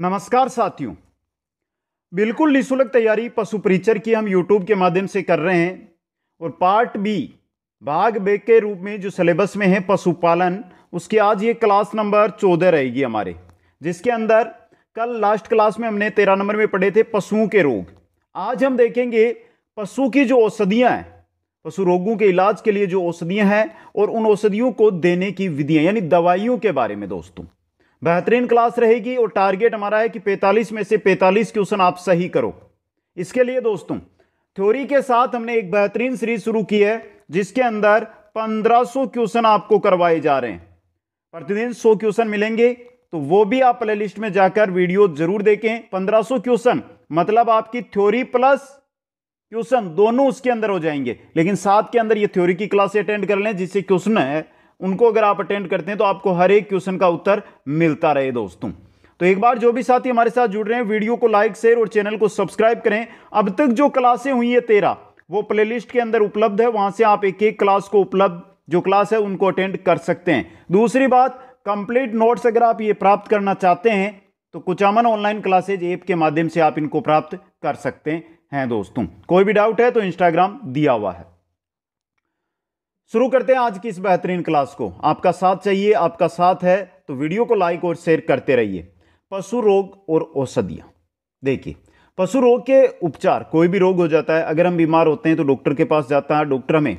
नमस्कार साथियों बिल्कुल निःशुल्क तैयारी पशु परिचर की हम यूट्यूब के माध्यम से कर रहे हैं और पार्ट बी भाग बे के रूप में जो सिलेबस में है पशुपालन उसकी आज ये क्लास नंबर चौदह रहेगी हमारे जिसके अंदर कल लास्ट क्लास में हमने तेरह नंबर में पढ़े थे पशुओं के रोग आज हम देखेंगे पशु की जो औषधियाँ हैं पशु रोगों के इलाज के लिए जो औषधियाँ हैं और उन औषधियों को देने की विधियाँ यानी दवाइयों के बारे में दोस्तों बेहतरीन क्लास रहेगी और टारगेट हमारा है कि 45 में से 45 क्वेश्चन आप सही करो इसके लिए दोस्तों थ्योरी के साथ हमने एक बेहतरीन सीरीज शुरू की है जिसके अंदर 1500 क्वेश्चन आपको करवाए जा रहे हैं प्रतिदिन 100 क्वेश्चन मिलेंगे तो वो भी आप प्ले लिस्ट में जाकर वीडियो जरूर देखें पंद्रह क्वेश्चन मतलब आपकी थ्योरी प्लस क्वेश्चन दोनों उसके अंदर हो जाएंगे लेकिन साथ के अंदर ये थ्योरी की क्लास अटेंड कर लें जिससे क्वेश्चन है उनको अगर आप अटेंड करते हैं तो आपको हर एक क्वेश्चन का उत्तर मिलता रहे दोस्तों तो एक बार जो भी साथी हमारे साथ जुड़ रहे हैं वीडियो को लाइक शेयर और चैनल को सब्सक्राइब करें अब तक जो क्लासें हुई है तेरह वो प्लेलिस्ट के अंदर उपलब्ध है वहां से आप एक एक क्लास को उपलब्ध जो क्लास है उनको अटेंड कर सकते हैं दूसरी बात कंप्लीट नोट्स अगर आप ये प्राप्त करना चाहते हैं तो कुचामन ऑनलाइन क्लासेज ऐप के माध्यम से आप इनको प्राप्त कर सकते हैं दोस्तों कोई भी डाउट है तो इंस्टाग्राम दिया हुआ है शुरू करते हैं आज की इस बेहतरीन क्लास को आपका साथ चाहिए आपका साथ है तो वीडियो को लाइक और शेयर करते रहिए पशु रोग और औषधियाँ देखिए पशु रोग के उपचार कोई भी रोग हो जाता है अगर हम बीमार होते हैं तो डॉक्टर के पास जाता है डॉक्टर हमें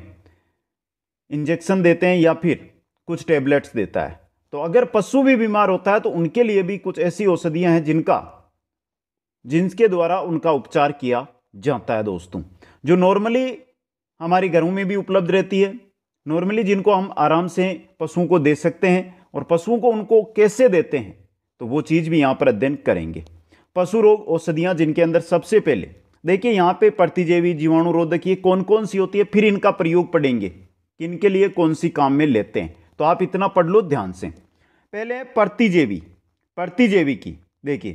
इंजेक्शन देते हैं या फिर कुछ टेबलेट्स देता है तो अगर पशु भी बीमार होता है तो उनके लिए भी कुछ ऐसी औषधियाँ हैं जिनका जिनके द्वारा उनका उपचार किया जाता है दोस्तों जो नॉर्मली हमारे घरों में भी उपलब्ध रहती है नॉर्मली जिनको हम आराम से पशुओं को दे सकते हैं और पशुओं को उनको कैसे देते हैं तो वो चीज़ भी यहाँ पर अध्ययन करेंगे पशु रोग औषधियाँ जिनके अंदर सबसे पहले देखिए यहाँ पे जीवाणु जीवाणुरोधक ये कौन कौन सी होती है फिर इनका प्रयोग पढ़ेंगे किन के लिए कौन सी काम में लेते हैं तो आप इतना पढ़ लो ध्यान से पहले प्रतिजैवी प्रतिजैवी की देखिए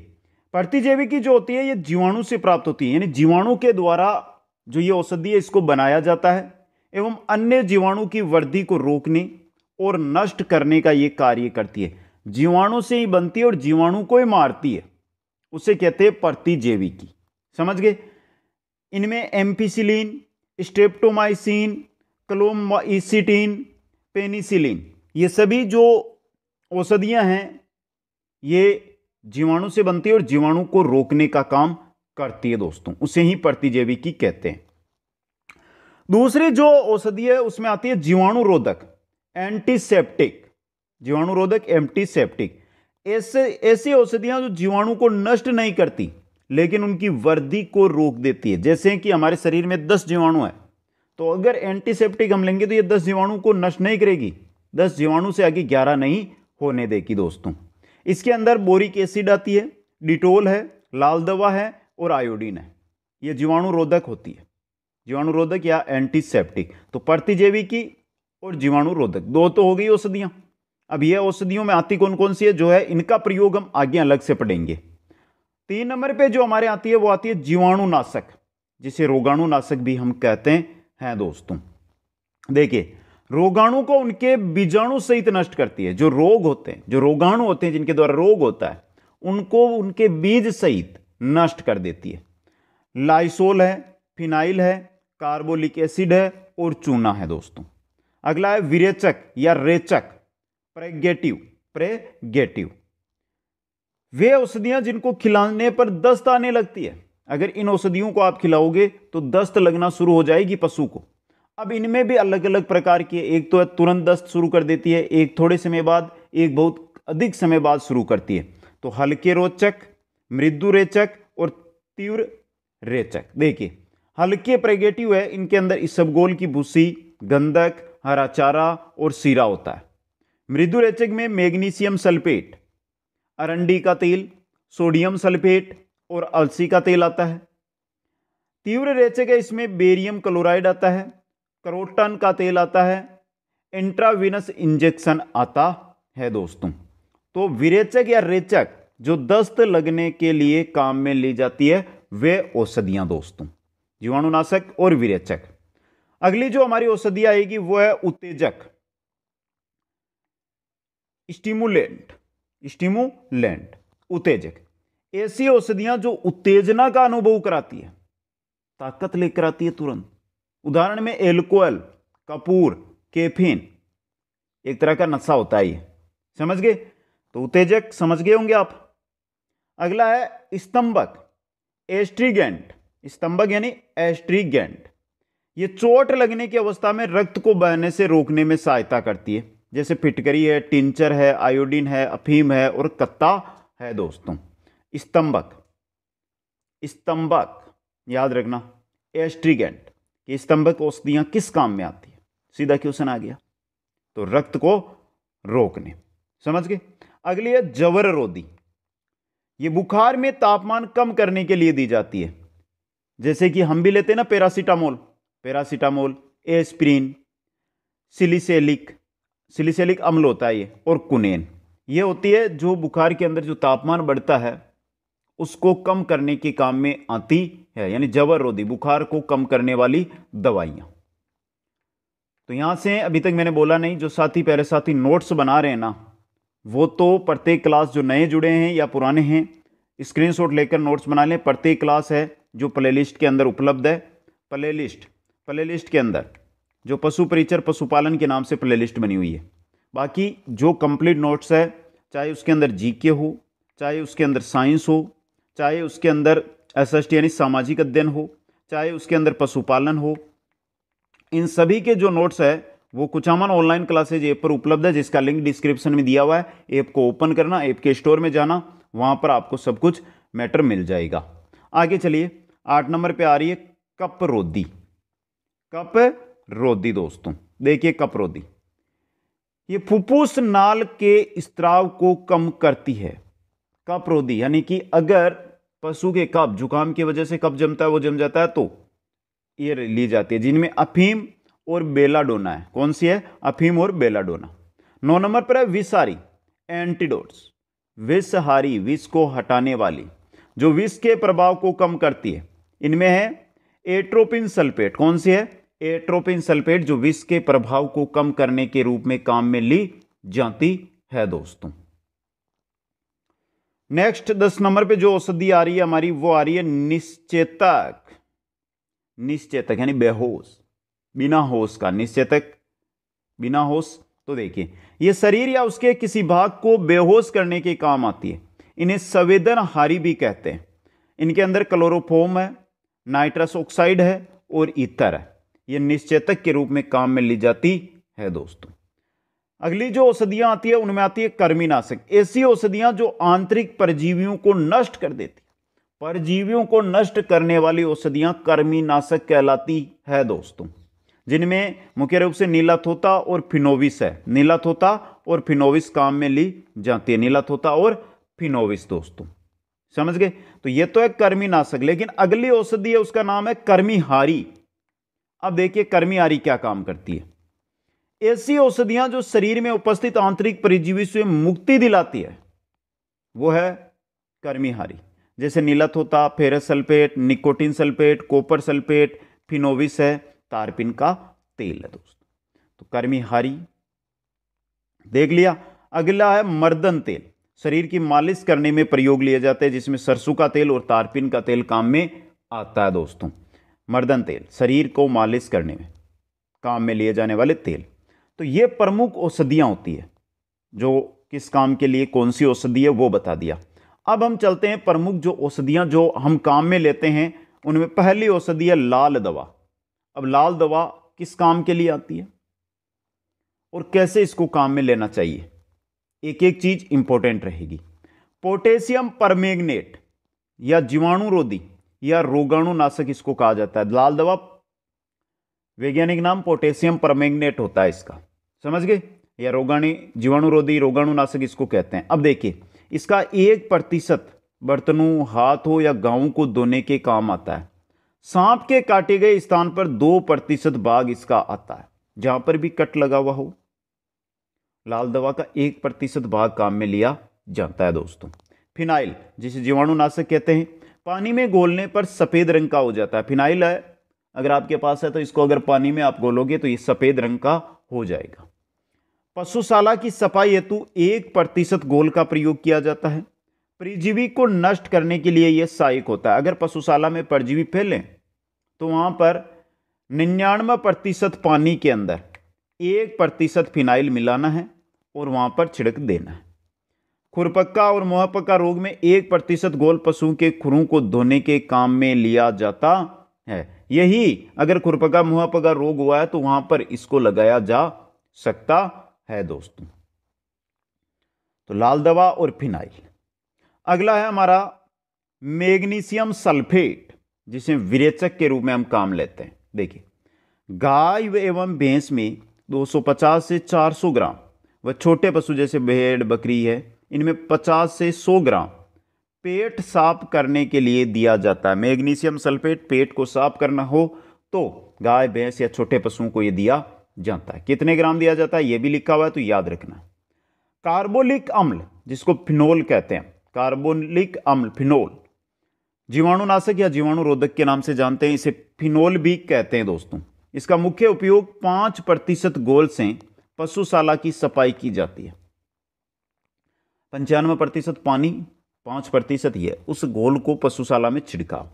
प्रतिजैवी की जो होती है ये जीवाणु से प्राप्त होती है यानी जीवाणु के द्वारा जो ये औषधि है इसको बनाया जाता है एवं अन्य जीवाणु की वृद्धि को रोकने और नष्ट करने का ये कार्य करती है जीवाणु से ही बनती है और जीवाणु को ही मारती है उसे कहते हैं प्रतिजैविकी समझ गए इनमें एम्पीसिलीन स्टेप्टोमाइसिन क्लोमाइसिटीन पेनिसिलिन ये सभी जो औषधियाँ हैं ये जीवाणु से बनती है और जीवाणु को रोकने का काम करती है दोस्तों उसे ही प्रतिजैविकी कहते हैं दूसरी जो औषधि है उसमें आती है जीवाणु रोधक एंटीसेप्टिक जीवाणु रोधक एंटीसेप्टिक ऐसे ऐसी औषधियां जो जीवाणु को नष्ट नहीं करती लेकिन उनकी वृद्धि को रोक देती है जैसे कि हमारे शरीर में दस जीवाणु है तो अगर एंटीसेप्टिक हम लेंगे तो ये दस जीवाणु को नष्ट नहीं करेगी दस जीवाणु से आगे ग्यारह नहीं होने देगी दोस्तों इसके अंदर बोरिक एसिड आती है डिटोल है लाल दवा है और आयोडीन है ये जीवाणु रोधक होती है जीवाणुरोधक या एंटीसेप्टिक तो प्रतिजीवी की और जीवाणुरोधक दो तो हो गई औषधियाँ अब ये औषधियों में आती कौन कौन सी है जो है इनका प्रयोग हम आगे अलग से पढ़ेंगे तीन तो नंबर पे जो हमारे आती है वो आती है जीवाणुनाशक जिसे रोगाणुनाशक भी हम कहते हैं दोस्तों देखिए रोगाणु को उनके बीजाणु सहित नष्ट करती है जो रोग होते हैं जो रोगाणु होते हैं जिनके द्वारा रोग होता है उनको उनके बीज सहित नष्ट कर देती है लाइसोल है फिनाइल है कार्बोलिक एसिड है और चूना है दोस्तों अगला है विरेचक या रेचक प्रेगेटिव प्रेगेटिव वे औषधियां जिनको खिलाने पर दस्त आने लगती है अगर इन औषधियों को आप खिलाओगे तो दस्त लगना शुरू हो जाएगी पशु को अब इनमें भी अलग अलग प्रकार की एक तो तुरंत दस्त शुरू कर देती है एक थोड़े समय बाद एक बहुत अधिक समय बाद शुरू करती है तो हल्के रोचक मृदु रेचक और तीव्र रेचक देखिए हल्के प्रेगेटिव है इनके अंदर इसबगोल की भूसी गंधक हरा चारा और सीरा होता है मृदु रेचक में मैग्नीशियम सल्फेट अरंडी का तेल सोडियम सल्फेट और अलसी का तेल आता है तीव्र रेचक है इसमें बेरियम क्लोराइड आता है करोटन का तेल आता है इंट्राविनस इंजेक्शन आता है दोस्तों तो विरेचक या रेचक जो दस्त लगने के लिए काम में ली जाती है वे औषधियाँ दोस्तों जीवाणुनाशक और विरेचक अगली जो हमारी औषधि आएगी वो है उत्तेजक स्टिमुलेंट स्टिमुलेंट उत्तेजक ऐसी औषधियां जो उत्तेजना का अनुभव कराती है ताकत लेकर आती है तुरंत उदाहरण में एल्कोहल कपूर केफिन एक तरह का नशा होता है ये समझ गए तो उत्तेजक समझ गए होंगे आप अगला है स्तंभक एस्ट्रीगेंट स्तंभक यानी एस्ट्रीगेंट ये चोट लगने की अवस्था में रक्त को बहने से रोकने में सहायता करती है जैसे फिटकरी है टिंचर है आयोडीन है अफीम है और कत्ता है दोस्तों स्तंभक स्तंभक याद रखना एस्ट्रीगेंट कि स्तंभक औषधियाँ किस काम में आती है सीधा क्वेश्चन आ गया तो रक्त को रोकने समझ गए अगली है जवर रोधी ये बुखार में तापमान कम करने के लिए दी जाती है जैसे कि हम भी लेते हैं ना paracetamol paracetamol aspirin salicylic salicylic अम्ल होता है ये और कुनेन ये होती है जो बुखार के अंदर जो तापमान बढ़ता है उसको कम करने के काम में आती है यानी जबर रोधी बुखार को कम करने वाली दवाइयाँ तो यहाँ से अभी तक मैंने बोला नहीं जो साथी पहले साथी नोट्स बना रहे हैं ना वो तो प्रत्येक क्लास जो नए जुड़े हैं या पुराने हैं स्क्रीनशॉट लेकर नोट्स बना लें प्रत्येक क्लास है जो प्लेलिस्ट के अंदर उपलब्ध है प्लेलिस्ट प्लेलिस्ट के अंदर जो पशु परिचर पशुपालन के नाम से प्लेलिस्ट बनी हुई है बाकी जो कंप्लीट नोट्स है चाहे उसके अंदर जीके हो चाहे उसके अंदर साइंस हो चाहे उसके अंदर एस यानी सामाजिक अध्ययन हो चाहे उसके अंदर पशुपालन हो इन सभी के जो नोट्स है वो कुचामन ऑनलाइन क्लासेज ऐप पर उपलब्ध है जिसका लिंक डिस्क्रिप्शन में दिया हुआ है ऐप को ओपन करना ऐप के स्टोर में जाना वहाँ पर आपको सब कुछ मैटर मिल जाएगा आगे चलिए आठ नंबर पे आ रही है कपरोधी कप रोदी दोस्तों देखिए कपरोधी ये फुफ्फुस नाल के स्त्राव को कम करती है कपरोधी यानी कि अगर पशु के कप जुकाम की वजह से कप जमता है वो जम जाता है तो ये ली जाती है जिनमें अफीम और बेलाडोना है कौन सी है अफीम और बेलाडोना नौ नंबर पर है विसारी एंटीडोट्स विषहारी विष को हटाने वाली जो विष के प्रभाव को कम करती है इनमें है एट्रोपिन सल्फेट कौन सी है एट्रोपिन सल्फेट जो विष के प्रभाव को कम करने के रूप में काम में ली जाती है दोस्तों नेक्स्ट दस नंबर पे जो औषधि आ रही है हमारी वो आ रही है निश्चेतक निश्चेतक यानी बेहोश बिना होश का निश्चेतक बिना होश तो देखिए ये शरीर या उसके किसी भाग को बेहोश करने के काम आती है इन्हें संवेदनहारी भी कहते हैं इनके अंदर क्लोरोफोम है नाइट्रस ऑक्साइड है और ईथर है ये निश्चेतक के रूप में काम में ली जाती है दोस्तों अगली जो औषधियां आती है उनमें आती है कर्मीनाशक ऐसी औषधियां जो आंतरिक परजीवियों को नष्ट कर देती परजीवियों को नष्ट करने वाली औषधियां कर्मीनाशक कहलाती है दोस्तों जिनमें मुख्य रूप से नीला थोता और फिनोविस है नीला थोता और फिनोविस काम में ली जाती है नीला थोता और फिनोविस दोस्तों समझ गए तो ये तो है कर्मी नाशक लेकिन अगली औषधि है उसका नाम है हारी अब देखिए कर्मीहारी क्या काम करती है ऐसी औषधियां जो शरीर में उपस्थित आंतरिक परिजीवी से मुक्ति दिलाती है वो है कर्मीहारी जैसे नीलत होता ferrous sulphate nicotine sulphate copper sulphate फिनोविस है तारपिन का तेल है दोस्तों तो कर्मीहारी देख लिया अगला है मर्दन तेल शरीर की मालिश करने में प्रयोग लिए जाते हैं जिसमें सरसों का तेल और तारपिन का तेल काम में आता है दोस्तों मर्दन तेल शरीर को मालिश करने में काम में लिए जाने वाले तेल तो ये प्रमुख औषधियाँ होती है जो किस काम के लिए कौन सी औषधि है वो बता दिया अब हम चलते हैं प्रमुख जो औषधियाँ जो हम काम में लेते हैं उनमें पहली औषधि है लाल दवा अब लाल दवा किस काम के लिए आती है और कैसे इसको काम में लेना चाहिए एक एक चीज इंपॉर्टेंट रहेगी पोटेशियम परमेगनेट या जीवाणुरोधी या रोगाणुनाशक इसको कहा जाता है लाल दवा वैज्ञानिक नाम पोटेशियम परमेगनेट होता है इसका समझ गए या रोगाणी जीवाणुरोधी रोगाणुनाशक इसको कहते हैं अब देखिए इसका एक प्रतिशत बर्तनों हाथ हो या गाँव को धोने के काम आता है सांप के काटे गए स्थान पर दो प्रतिशत बाघ इसका आता है जहां पर भी कट लगा हुआ हो लाल दवा का एक प्रतिशत भाग काम में लिया जाता है दोस्तों फिनाइल जिसे जीवाणुनाशक कहते हैं पानी में घोलने पर सफ़ेद रंग का हो जाता है फिनाइल है अगर आपके पास है तो इसको अगर पानी में आप घोलोगे तो ये सफ़ेद रंग का हो जाएगा पशुशाला की सफाई हेतु एक प्रतिशत गोल का प्रयोग किया जाता है परिजीवी को नष्ट करने के लिए यह सहायक होता है अगर पशुशाला में परजीवी फैलें तो वहाँ पर निन्यानवे प्रतिशत पानी के अंदर एक प्रतिशत फिनाइल मिलाना है और वहाँ पर छिड़क देना है खुरपक्का और मुहपक्का रोग में एक प्रतिशत गोल पशुओं के खुरों को धोने के काम में लिया जाता है यही अगर खुरपका मुहपका रोग हुआ है तो वहाँ पर इसको लगाया जा सकता है दोस्तों तो लाल दवा और फिनाइल अगला है हमारा मैग्नीशियम सल्फेट जिसे विरेचक के रूप में हम काम लेते हैं देखिए गाय एवं भैंस में 250 से 400 ग्राम व छोटे पशु जैसे भेड़ बकरी है इनमें 50 से 100 ग्राम पेट साफ करने के लिए दिया जाता है मैग्नीशियम सल्फेट पेट को साफ करना हो तो गाय भैंस या छोटे पशुओं को यह दिया जाता है कितने ग्राम दिया जाता है यह भी लिखा हुआ है तो याद रखना कार्बोलिक अम्ल जिसको फिनोल कहते हैं कार्बोलिक अम्ल फिनोल जीवाणुनाशक या जीवाणु रोधक के नाम से जानते हैं इसे फिनोल भी कहते हैं दोस्तों इसका मुख्य उपयोग पांच प्रतिशत गोल से पशुशाला की सफाई की जाती है पंचानवे प्रतिशत पानी पांच प्रतिशत यह उस गोल को पशुशाला में छिड़काव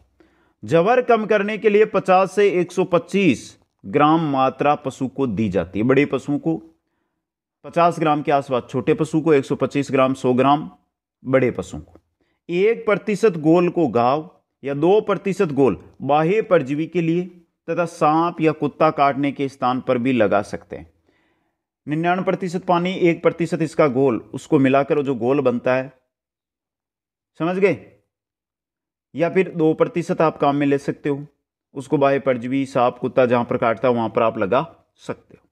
जबर कम करने के लिए 50 से 125 ग्राम मात्रा पशु को दी जाती है बड़े पशुओं को 50 ग्राम के आसपास छोटे पशु को 125 ग्राम 100 ग्राम बड़े पशुओं को एक प्रतिशत गोल को गाव या दो प्रतिशत गोल बाह्य परजीवी के लिए तथा सांप या कुत्ता काटने के स्थान पर भी लगा सकते हैं निन्यानवे प्रतिशत पानी एक प्रतिशत इसका गोल उसको मिलाकर जो गोल बनता है समझ गए या फिर दो प्रतिशत आप काम में ले सकते हो उसको बाहे परजीवी सांप कुत्ता जहां पर काटता है वहां पर आप लगा सकते हो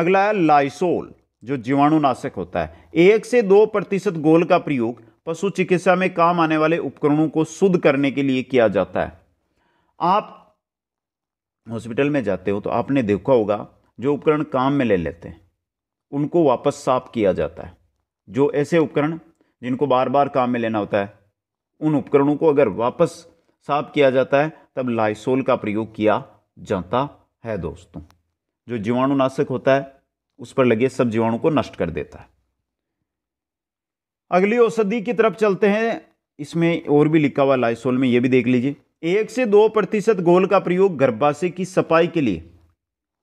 अगला है लाइसोल जो जीवाणुनाशक होता है एक से दो प्रतिशत गोल का प्रयोग पशु चिकित्सा में काम आने वाले उपकरणों को शुद्ध करने के लिए किया जाता है आप हॉस्पिटल में जाते हो तो आपने देखा होगा जो उपकरण काम में ले लेते हैं उनको वापस साफ किया जाता है जो ऐसे उपकरण जिनको बार बार काम में लेना होता है उन उपकरणों को अगर वापस साफ किया जाता है तब लाइसोल का प्रयोग किया जाता है दोस्तों जो जीवाणुनाशक होता है उस पर लगे सब जीवाणु को नष्ट कर देता है अगली औषधि की तरफ चलते हैं इसमें और भी लिखा हुआ लाइसोल में ये भी देख लीजिए एक से दो प्रतिशत घोल का प्रयोग गर्भाशय की सफाई के लिए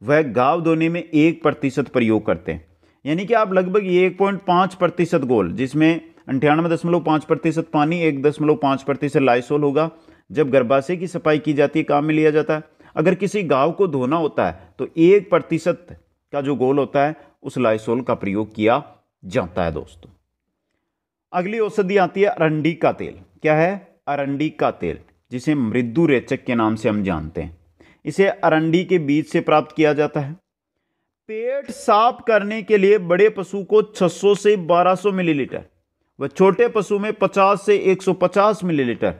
वह गाव धोने में एक प्रतिशत प्रयोग करते हैं यानी कि आप लगभग एक पॉइंट पाँच प्रतिशत गोल जिसमें अंठानवे दशमलव पाँच प्रतिशत पानी एक दशमलव पाँच प्रतिशत लाइसोल होगा जब गर्भाशय की सफाई की जाती है काम में लिया जाता है अगर किसी गाँव को धोना होता है तो एक प्रतिशत का जो गोल होता है उस लाइसोल का प्रयोग किया जाता है दोस्तों अगली औषधि आती है अरंडी का तेल क्या है अरंडी का तेल जिसे मृदु रेचक के नाम से हम जानते हैं इसे अरंडी के बीज से प्राप्त किया जाता है पेट साफ करने के लिए बड़े पशु को 600 से 1200 मिलीलीटर व छोटे पशु में 50 से 150 मिलीलीटर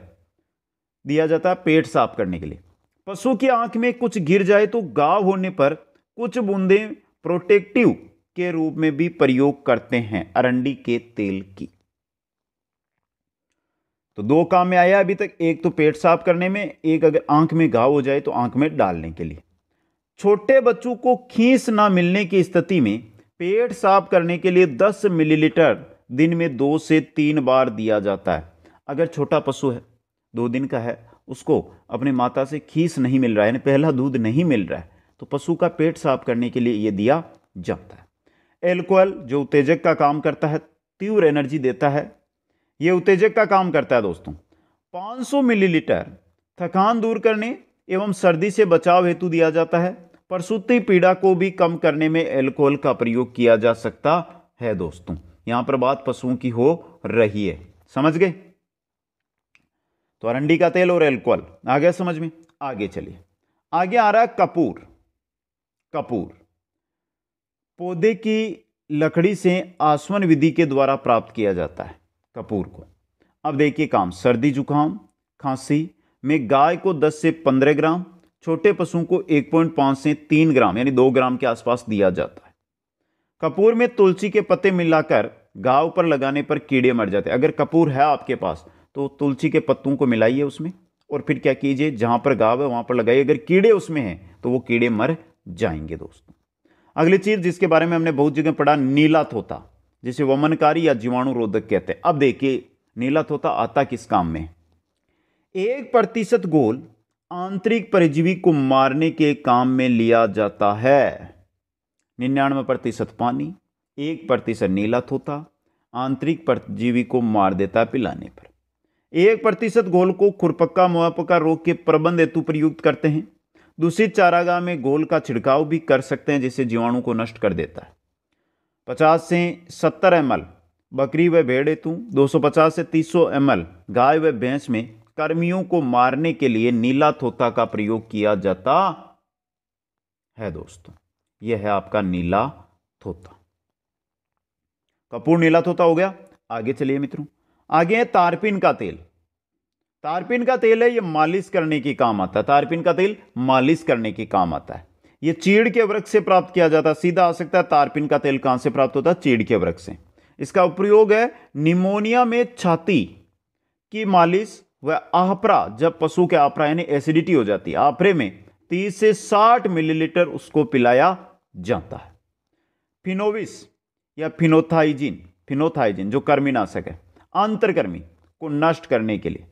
दिया जाता है पेट साफ करने के लिए पशु की आंख में कुछ गिर जाए तो गाव होने पर कुछ बूंदें प्रोटेक्टिव के रूप में भी प्रयोग करते हैं अरंडी के तेल की तो दो काम में आया अभी तक एक तो पेट साफ करने में एक अगर आंख में घाव हो जाए तो आंख में डालने के लिए छोटे बच्चों को खींच ना मिलने की स्थिति में पेट साफ करने के लिए 10 मिलीलीटर दिन में दो से तीन बार दिया जाता है अगर छोटा पशु है दो दिन का है उसको अपने माता से खीस नहीं मिल रहा है यानी पहला दूध नहीं मिल रहा है तो पशु का पेट साफ करने के लिए ये दिया जाता है एल्कोहल जो उत्तेजक का काम करता है तीव्र एनर्जी देता है ये उत्तेजक का काम करता है दोस्तों 500 मिलीलीटर थकान दूर करने एवं सर्दी से बचाव हेतु दिया जाता है प्रसूति पीड़ा को भी कम करने में एल्कोहल का प्रयोग किया जा सकता है दोस्तों यहां पर बात पशुओं की हो रही है समझ गए तो अरंडी का तेल और एल्कोहल आ गया समझ में आगे चलिए आगे आ रहा है कपूर कपूर पौधे की लकड़ी से आसवन विधि के द्वारा प्राप्त किया जाता है कपूर को अब देखिए काम सर्दी जुकाम खांसी में गाय को 10 से 15 ग्राम छोटे पशुओं को 1.5 से 3 ग्राम यानी 2 ग्राम के आसपास दिया जाता है कपूर में तुलसी के पत्ते मिलाकर गाय पर लगाने पर कीड़े मर जाते हैं अगर कपूर है आपके पास तो तुलसी के पत्तों को मिलाइए उसमें और फिर क्या कीजिए जहाँ पर गाव है वहाँ पर लगाइए अगर कीड़े उसमें हैं तो वो कीड़े मर जाएंगे दोस्तों अगली चीज़ जिसके बारे में हमने बहुत जगह पढ़ा नीला तोता जिसे वमनकारी या जीवाणु रोधक कहते हैं अब देखिए नीला तोता आता किस काम में एक प्रतिशत गोल आंतरिक परजीवी को मारने के काम में लिया जाता है निन्यानवे प्रतिशत पानी एक प्रतिशत नीला तोता आंतरिक परजीवी को मार देता है पिलाने पर एक प्रतिशत गोल को खुरपक्का मुआपका रोग के प्रबंध हेतु प्रयुक्त करते हैं दूसरी चारागाह में गोल का छिड़काव भी कर सकते हैं जिससे जीवाणु को नष्ट कर देता है पचास से सत्तर एम बकरी व दो सौ 250 से 300 एम गाय व भैंस में कर्मियों को मारने के लिए नीला थोता का प्रयोग किया जाता है दोस्तों यह है आपका नीला थोता कपूर नीला थोता हो गया आगे चलिए मित्रों आगे है तारपिन का तेल तारपिन का तेल है यह मालिश करने के काम आता है तारपिन का तेल मालिश करने के काम आता है ये चीड़ के वृक्ष से प्राप्त किया जाता है सीधा आ सकता है तारपिन का तेल कहां से प्राप्त होता है चीड़ के वृक्ष से इसका उपयोग है निमोनिया में छाती की मालिश व आपरा जब पशु के आपरा यानी एसिडिटी हो जाती है आपरे में 30 से 60 मिलीलीटर उसको पिलाया जाता है फिनोविस या फिनोथाइजिन फिनोथाइजिन जो कर्मीनाशक है आंतरकर्मी को नष्ट करने के लिए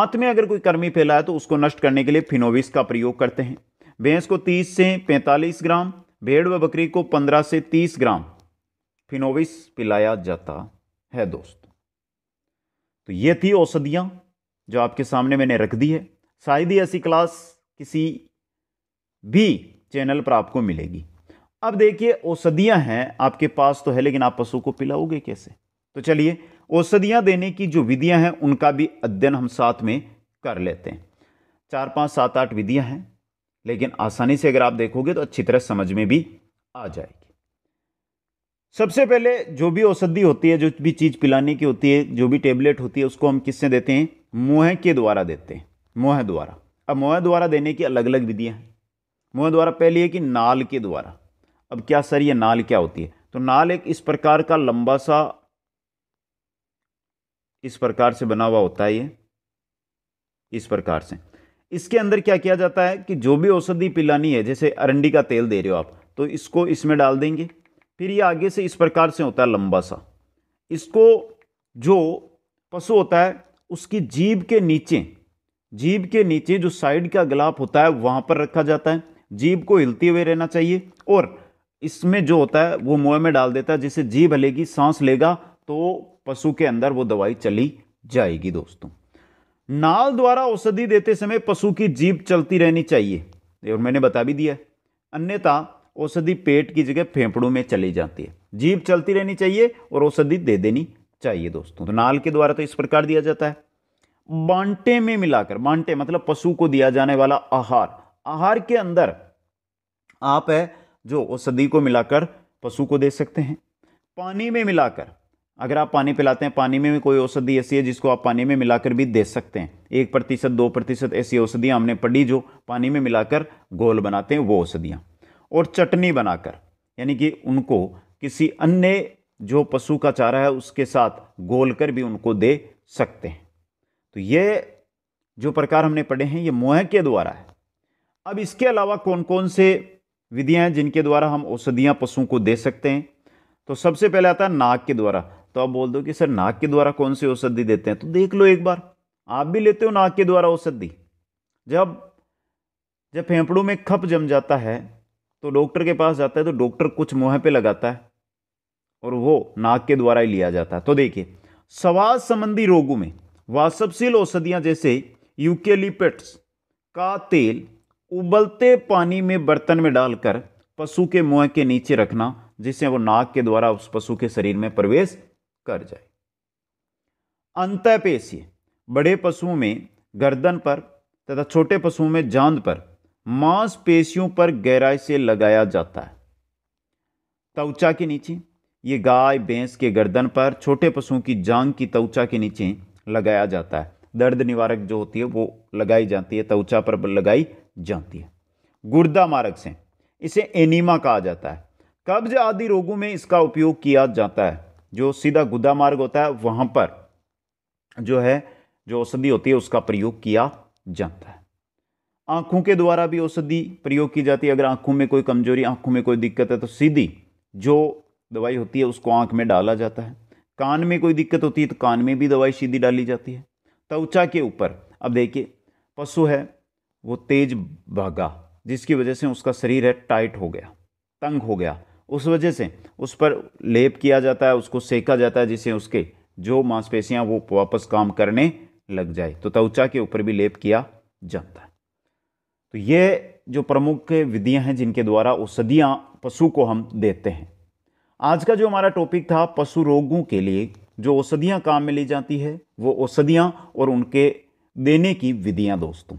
आंत में अगर कोई कर्मी फैला है तो उसको नष्ट करने के लिए फिनोविस का प्रयोग करते हैं भैंस को 30 से 45 ग्राम भेड़ व बकरी को 15 से 30 ग्राम फिनोविस पिलाया जाता है दोस्तों तो ये थी औषधियाँ जो आपके सामने मैंने रख दी है शायद ही ऐसी क्लास किसी भी चैनल पर आपको मिलेगी अब देखिए औषधियाँ हैं आपके पास तो है लेकिन आप पशु को पिलाओगे कैसे तो चलिए औषधियाँ देने की जो विधियाँ हैं उनका भी अध्ययन हम साथ में कर लेते हैं चार पाँच सात आठ विधियाँ हैं लेकिन आसानी से अगर आप देखोगे तो अच्छी तरह समझ में भी आ जाएगी सबसे पहले जो भी औषधि होती है जो भी चीज़ पिलाने की होती है जो भी टेबलेट होती है उसको हम किससे देते हैं मुंह के द्वारा देते हैं मुंह द्वारा अब मुंह द्वारा देने की अलग अलग विधियां हैं मुंह द्वारा पहली है कि नाल के द्वारा अब क्या सर ये नाल क्या होती है तो नाल एक इस प्रकार का लंबा सा इस प्रकार से बना हुआ होता है ये इस प्रकार से इसके अंदर क्या किया जाता है कि जो भी औषधि पिलानी है जैसे अरंडी का तेल दे रहे हो आप तो इसको इसमें डाल देंगे फिर ये आगे से इस प्रकार से होता है लंबा सा इसको जो पशु होता है उसकी जीभ के नीचे जीभ के नीचे जो साइड का गलाप होता है वहाँ पर रखा जाता है जीभ को हिलते हुए रहना चाहिए और इसमें जो होता है वो मुँह में डाल देता है जिससे जीभ हलेगी सांस लेगा तो पशु के अंदर वो दवाई चली जाएगी दोस्तों नाल द्वारा औषधि देते समय पशु की जीप चलती रहनी चाहिए और मैंने बता भी दिया अन्यथा औषधि पेट की जगह फेफड़ों में चली जाती है जीप चलती रहनी चाहिए और औषधि दे देनी चाहिए दोस्तों तो नाल के द्वारा तो इस प्रकार दिया जाता है बांटे में मिलाकर बांटे मतलब पशु को दिया जाने वाला आहार आहार के अंदर आप है जो औषधि को मिलाकर पशु को दे सकते हैं पानी में मिलाकर अगर आप पानी पिलाते हैं पानी में भी कोई औषधि ऐसी है जिसको आप पानी में मिलाकर भी दे सकते हैं एक प्रतिशत दो प्रतिशत ऐसी औषधियाँ हमने पढ़ी जो पानी में मिलाकर घोल बनाते हैं वो औषधियाँ और चटनी बनाकर यानी कि उनको किसी अन्य जो पशु का चारा है उसके साथ घोल कर भी उनको दे सकते हैं तो ये जो प्रकार हमने पढ़े हैं ये मोह के द्वारा है अब इसके अलावा कौन कौन से विधियाँ हैं जिनके द्वारा हम औषधियाँ पशुओं को दे सकते हैं तो सबसे पहले आता है नाक के द्वारा तो आप बोल दो कि सर नाक के द्वारा कौन सी औषधि देते हैं तो देख लो एक बार आप भी लेते हो नाक के द्वारा औषधि जब जब फेफड़ों में खप जम जाता है तो डॉक्टर के पास जाता है तो डॉक्टर कुछ मुंह पे लगाता है और वो नाक के द्वारा ही लिया जाता है तो देखिए स्वाद संबंधी रोगों में वासपशील औषधियां जैसे यूकेलिपेट्स का तेल उबलते पानी में बर्तन में डालकर पशु के मुंह के नीचे रखना जिससे वो नाक के द्वारा उस पशु के शरीर में प्रवेश कर जाए अंतपेशीय बड़े पशुओं में गर्दन पर तथा छोटे पशुओं में जांद पर मांसपेशियों पर गहराई से लगाया जाता है त्वचा के नीचे ये गाय भैंस के गर्दन पर छोटे पशुओं की जांग की त्वचा के नीचे लगाया जाता है दर्द निवारक जो होती है वो लगाई जाती है त्वचा पर लगाई जाती है गुर्दा मारक से इसे एनीमा कहा जाता है कब्ज आदि रोगों में इसका उपयोग किया जाता है जो सीधा गुदा मार्ग होता है वहां पर जो है जो औषधि होती है उसका प्रयोग किया जाता है आंखों के द्वारा भी औषधि प्रयोग की जाती है अगर आंखों में कोई कमजोरी आंखों में कोई दिक्कत है तो सीधी जो दवाई होती है उसको आँख में डाला जाता है कान में कोई दिक्कत होती है तो कान में भी दवाई सीधी डाली जाती है त्वचा के ऊपर अब देखिए पशु है वो तेज भागा जिसकी वजह से उसका शरीर है टाइट हो गया तंग हो गया उस वजह से उस पर लेप किया जाता है उसको सेका जाता है जिससे उसके जो मांसपेशियां वो वापस काम करने लग जाए तो त्वचा के ऊपर भी लेप किया जाता है तो ये जो प्रमुख विधियां हैं जिनके द्वारा औषधियाँ पशु को हम देते हैं आज का जो हमारा टॉपिक था पशु रोगों के लिए जो औषधियाँ काम में ली जाती है वो औषधियाँ और उनके देने की विधियाँ दोस्तों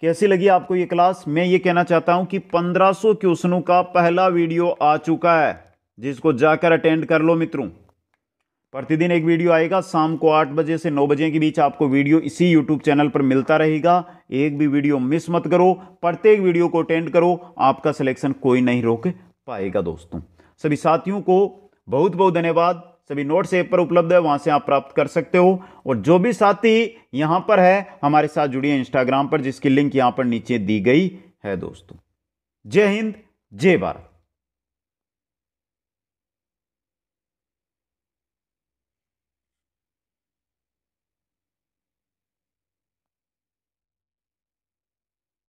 कैसी लगी आपको ये क्लास मैं ये कहना चाहता हूँ कि 1500 क्वेश्चनों का पहला वीडियो आ चुका है जिसको जाकर अटेंड कर लो मित्रों प्रतिदिन एक वीडियो आएगा शाम को आठ बजे से नौ बजे के बीच आपको वीडियो इसी यूट्यूब चैनल पर मिलता रहेगा एक भी वीडियो मिस मत करो प्रत्येक वीडियो को अटेंड करो आपका सिलेक्शन कोई नहीं रोक पाएगा दोस्तों सभी साथियों को बहुत बहुत धन्यवाद सभी नोट्स एप पर उपलब्ध है वहां से आप प्राप्त कर सकते हो और जो भी साथी यहां पर है हमारे साथ जुड़िए इंस्टाग्राम पर जिसकी लिंक यहां पर नीचे दी गई है दोस्तों जय हिंद जय भारत